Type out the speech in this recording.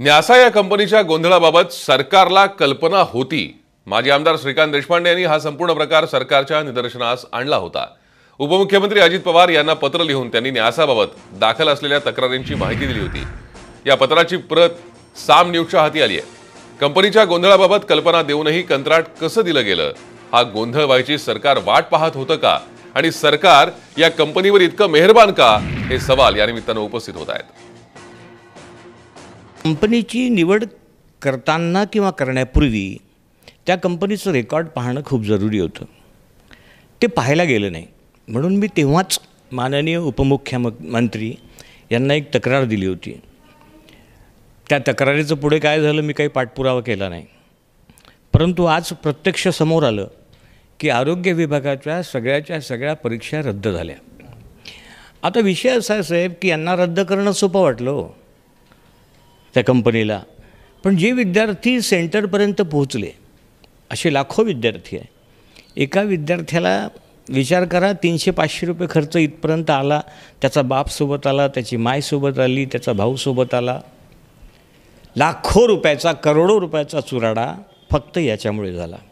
न्यासा या कंपनीच्या गोंधळाबाबत सरकारला कल्पना होती माजी आमदार श्रीकांत देशपांडे यांनी हा संपूर्ण प्रकार सरकारच्या निदर्शनास आणला होता उपमुख्यमंत्री अजित पवार यांना पत्र लिहून त्यांनी न्यासाबाबत दाखल असलेल्या तक्रारींची माहिती दिली होती या पत्राची प्रत साम न्यूजच्या हाती आली आहे कंपनीच्या गोंधळाबाबत कल्पना देऊनही कंत्राट कसं दिलं गेलं हा गोंधळ व्हायची सरकार वाट पाहत होतं का आणि सरकार या कंपनीवर इतकं मेहरबान का हे सवाल या निमित्तानं उपस्थित होत आहेत कंपनीची निवड करताना किंवा करण्यापूर्वी त्या कंपनीचं रेकॉर्ड पाहणं खूप जरुरी होतं ते पाहायला गेलं नाही म्हणून मी तेव्हाच माननीय उपमुख्यमंत्री यांना एक तक्रार दिली होती त्या तक्रारीचं पुढे काय झालं मी काही पाठपुरावा केला नाही परंतु आज प्रत्यक्ष समोर आलं की आरोग्य विभागाच्या सगळ्याच्या सगळ्या परीक्षा रद्द झाल्या आता विषय असा आहे साहेब की यांना रद्द करणं सोपं वाटलं हो. त्या कंपनीला पण जे विद्यार्थी सेंटरपर्यंत पोहोचले असे लाखो विद्यार्थी आहे एका विद्यार्थ्याला विचार करा तीनशे पाचशे रुपये खर्च इथपर्यंत आला त्याचा बापसोबत आला त्याची मायसोबत आली त्याचा भाऊसोबत आला लाखो रुपयाचा करोडो रुपयाचा चुराडा फक्त याच्यामुळे झाला